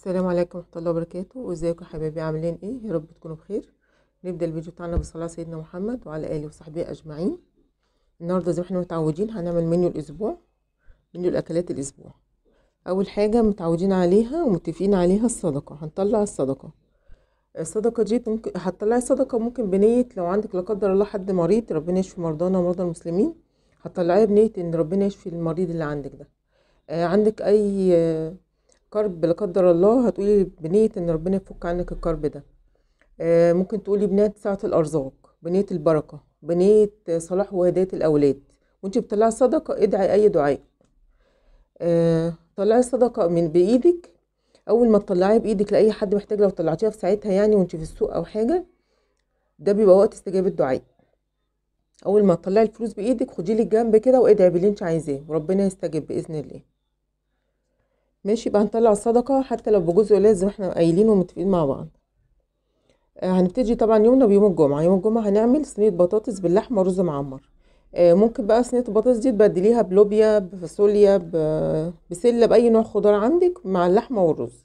السلام عليكم ورحمه الله وبركاته ازيكم يا حبايبي عاملين ايه يا رب تكونوا بخير نبدا الفيديو بتاعنا بصلاه سيدنا محمد وعلى اله وصحبه اجمعين النهارده زي ما احنا متعودين هنعمل منيو الاسبوع منيو الاكلات الاسبوع اول حاجه متعودين عليها ومتفقين عليها الصدقه هنطلع الصدقه الصدقه دي ممكن هتطلعي الصدقه ممكن بنيه لو عندك لا قدر الله حد مريض ربنا يشفي مرضانا ومرضى المسلمين هتطلعيها بنيه ان ربنا يشفي المريض اللي عندك ده آه، عندك اي كرب لا قدر الله هتقولي بنية ان ربنا يفك عنك الكرب ده آه ممكن تقولي بنية سعة الارزاق بنية البركة بنية صلاح وهداية الاولاد وانت بتطلعي صدقة ادعي اي دعاء آه طلعي صدقة من بايدك اول ما تطلعيها بايدك لاي حد محتاج لو طلعتيها في ساعتها يعني وانت في السوق او حاجة ده بيبقى وقت استجابة دعاء اول ما تطلعي الفلوس بايدك خديلي الجنب كده وادعي باللي انت عايزاه وربنا يستجيب باذن الله ماشي يبقى هنطلع الصدقة حتى لو بجزء قليل زي ما احنا قايلين ومتفقين مع بعض آه، هنبتدي طبعا يومنا بيوم الجمعة يوم الجمعة هنعمل صينية بطاطس باللحمة ورز معمر آه، ممكن بقى صينية البطاطس دي تبدليها بلوبيا بفاصوليا بسلة بأي نوع خضار عندك مع اللحمة والرز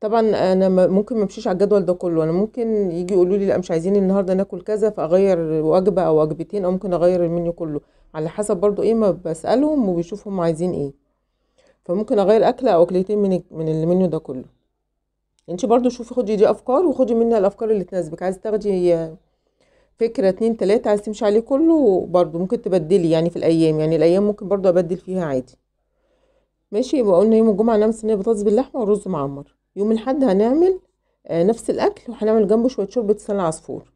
طبعا انا ممكن ما امشيش على الجدول ده كله انا ممكن يجي يقولوا لي لا مش عايزين النهارده ناكل كذا فاغير وجبه او وجبتين او ممكن اغير المنيو كله على حسب برضو ايه ما بسالهم وبيشوفهم عايزين ايه فممكن اغير اكله او اكلتين من من المنيو ده كله انت برضو شوفي خدي دي افكار وخدي منها الافكار اللي تناسبك عايز تاخدي فكره اتنين تلاته عايز تمشي عليه كله برضو ممكن تبدلي يعني في الايام يعني الايام ممكن برضو ابدل فيها عادي ماشي يبقى قلنا يوم الجمعه هنعمل صينيه بطاطس باللحمه ورز معمر يوم الاحد هنعمل آه نفس الاكل وهنعمل جنبه شويه شوربه سنة عصفور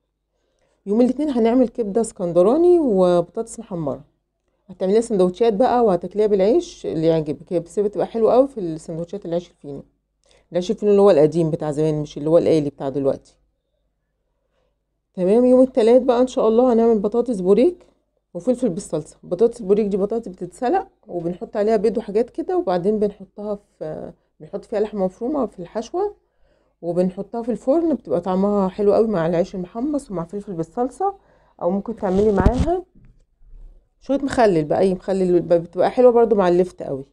يوم الاثنين هنعمل كبده اسكندراني وبطاطس محمره هتعملي سندوتشات بقى وهتاكليها بالعيش اللي يعجبك هي بتبقى بتبقى حلوه قوي في السندوتشات العيش الفينو العيش الفينو اللي هو القديم بتاع زمان مش اللي هو الآلي بتاع دلوقتي تمام يوم التلات بقى ان شاء الله هنعمل بطاطس بوريك وفلفل بالصلصه بطاطس بوريك دي بطاطس بتتسلق وبنحط عليها بيض وحاجات كده وبعدين بنحطها في بنحط فيها لحمه مفرومه في الحشوه وبنحطها في الفرن بتبقى طعمها حلو قوي مع العيش المحمص ومع فلفل بالصلصه او ممكن تعملي معاها شويه مخلل بقى اي مخلل بتبقى حلوه برده مع اللفت قوي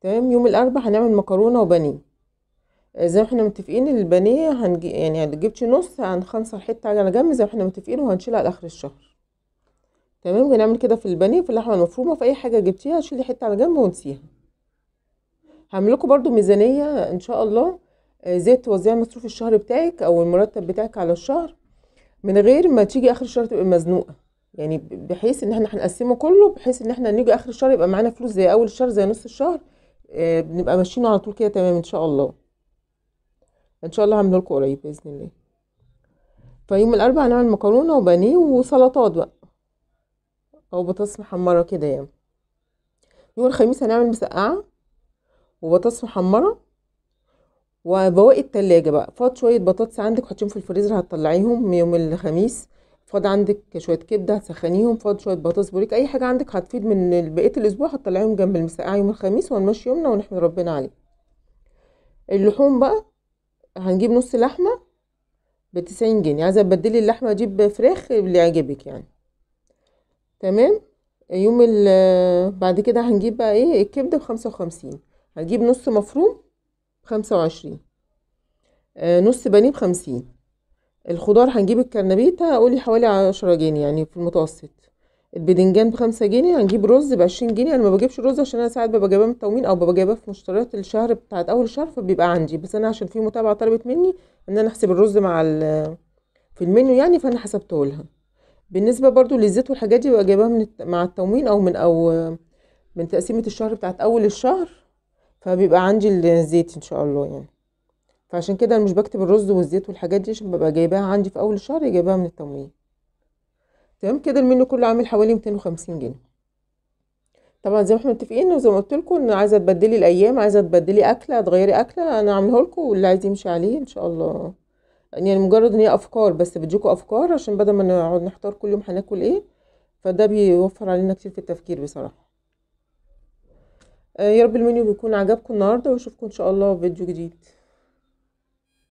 تمام يوم الاربعاء هنعمل مكرونه وبانيه آه، زي ما احنا متفقين البانيه هنجي يعني جبتش نص هنخنصر حته على جنب زي ما احنا متفقين وهنشيلها لاخر الشهر تمام هنعمل كده في البانيه في اللحمه المفرومه في اي حاجه جبتيها شيلي حته على جنب ونسيها هعمل لكم برده ميزانيه ان شاء الله ازاي آه، توزعي مصروف الشهر بتاعك او المرتب بتاعك على الشهر من غير ما تيجي اخر الشهر تبقي مزنوقه يعني بحيث ان احنا هنقسمه كله بحيث ان احنا نيجي اخر الشهر يبقى معانا فلوس زي اول الشهر زي نص الشهر آه بنبقى ماشيين على طول كده تمام ان شاء الله ان شاء الله هعمله لكم قريب باذن الله فيوم الاربعاء هنعمل مكرونه وبانيه وسلطات بقى او بطاطس محمره كده يعني يوم الخميس هنعمل مسقعه وبطاطس محمره وبواقي التلاجة بقى فاض شوية بطاطس عندك حطيهم في الفريزر هتطلعيهم يوم الخميس فاض عندك شويه كبده هتسخنيهم فاض شويه بطاطس بوريك اي حاجه عندك هتفيد من بقيه الاسبوع هتطلعيهم جنب المسقعه يوم الخميس ونمشي يومنا ونحمد ربنا عليه اللحوم بقى هنجيب نص لحمه بتسعين جنيه عايزه تبدلي اللحمه اجيب فراخ اللي يعجبك يعني تمام يوم بعد كده هنجيب بقى ايه الكبده بخمسة وخمسين هنجيب نص مفروم بخمسة وعشرين آه نص بانيه بخمسين الخضار هنجيب الكرنبيتة قولي حوالي عشرة جنيه يعني في المتوسط البدنجان بخمسة جنيه هنجيب رز بعشرين جنيه انا ما بجيبش رز عشان انا ساعات ببقى جايباه من التموين او ببقى جايباه في مشتريات الشهر بتاعت اول الشهر فبيبقى عندي بس انا عشان في متابعة طلبت مني ان انا احسب الرز مع في المنيو يعني فانا حسبته لها بالنسبة برضو للزيت والحاجات دي ببقى جايباها من مع التموين او من او من تقسيمة الشهر بتاعت اول الشهر فبيبقى عندي الزيت ان شاء الله يعني فعشان كده انا مش بكتب الرز والزيت والحاجات دي عشان ببقى جايباها عندي في اول الشهر جايباها من التموين تمام كده المنيو كله عامل حوالي 250 جنيه طبعا زي ما احنا متفقين وزي ما قلت لكم ان عايزه تبدلي الايام عايزه تبدلي اكله تغيري اكله انا عامله لكم واللي عايز يمشي عليه ان شاء الله يعني مجرد ان هي افكار بس بديكم افكار عشان بدل ما نقعد نحتار كل يوم هناكل ايه فده بيوفر علينا كتير في التفكير بصراحه آه يا رب المنيو بيكون عجبكم النهارده واشوفكم ان شاء الله في فيديو جديد